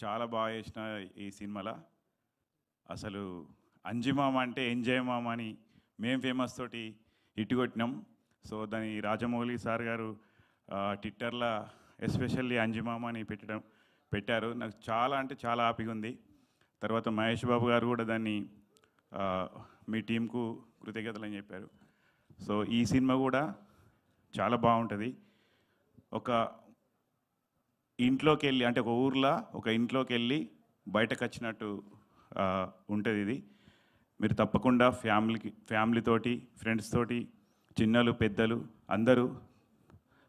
చాలా బాగా చేసిన ఈ సినిమాలో అసలు అంజిమామ అంటే ఎంజాయ్ మామ అని మేం ఫేమస్ తోటి ఇటు కొట్టినాం సో దాని రాజమౌళి సార్ గారు ట్విట్టర్లో ఎస్పెషల్లీ అంజిమామ అని పెట్టడం పెట్టారు నాకు చాలా అంటే చాలా హ్యాపీగా ఉంది తర్వాత మహేష్ బాబు గారు కూడా దాన్ని మీ టీంకు కృతజ్ఞతలు అని చెప్పారు సో ఈ సినిమా కూడా చాలా బాగుంటుంది ఒక ఇంట్లోకి వెళ్ళి అంటే ఒక ఊర్లో ఒక ఇంట్లోకి వెళ్ళి బయటకు వచ్చినట్టు ఉంటుంది ఇది మీరు తప్పకుండా ఫ్యామిలీకి ఫ్యామిలీతోటి ఫ్రెండ్స్ తోటి చిన్నలు పెద్దలు అందరూ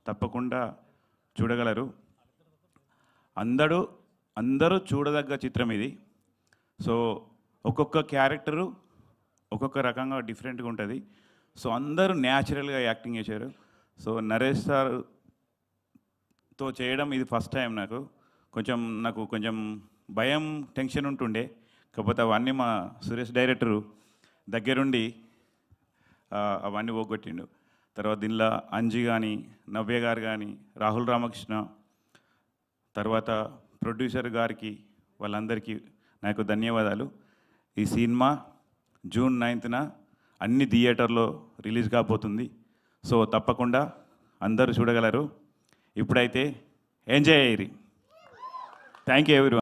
తప్పకుండా చూడగలరు అందరూ అందరూ చూడదగ్గ చిత్రం ఇది సో ఒక్కొక్క క్యారెక్టరు ఒక్కొక్క రకంగా డిఫరెంట్గా ఉంటుంది సో అందరూ న్యాచురల్గా యాక్టింగ్ చేశారు సో నరేష్ సార్ తో చేయడం ఇది ఫస్ట్ టైం నాకు కొంచెం నాకు కొంచెం భయం టెన్షన్ ఉంటుండే కాకపోతే అవన్నీ మా సురేష్ డైరెక్టరు దగ్గరుండి అవన్నీ పోగొట్టిండు తర్వాత దీనిలో అంజి కానీ నవ్య గారు కానీ రాహుల్ రామకృష్ణ తర్వాత ప్రొడ్యూసర్ గారికి వాళ్ళందరికీ నాకు ధన్యవాదాలు ఈ సినిమా జూన్ నైన్త్న అన్ని థియేటర్లో రిలీజ్ కాబోతుంది సో తప్పకుండా అందరూ చూడగలరు ఇప్పుడైతే ఎంజాయ్ అయ్యి థ్యాంక్ యూ ఎవరి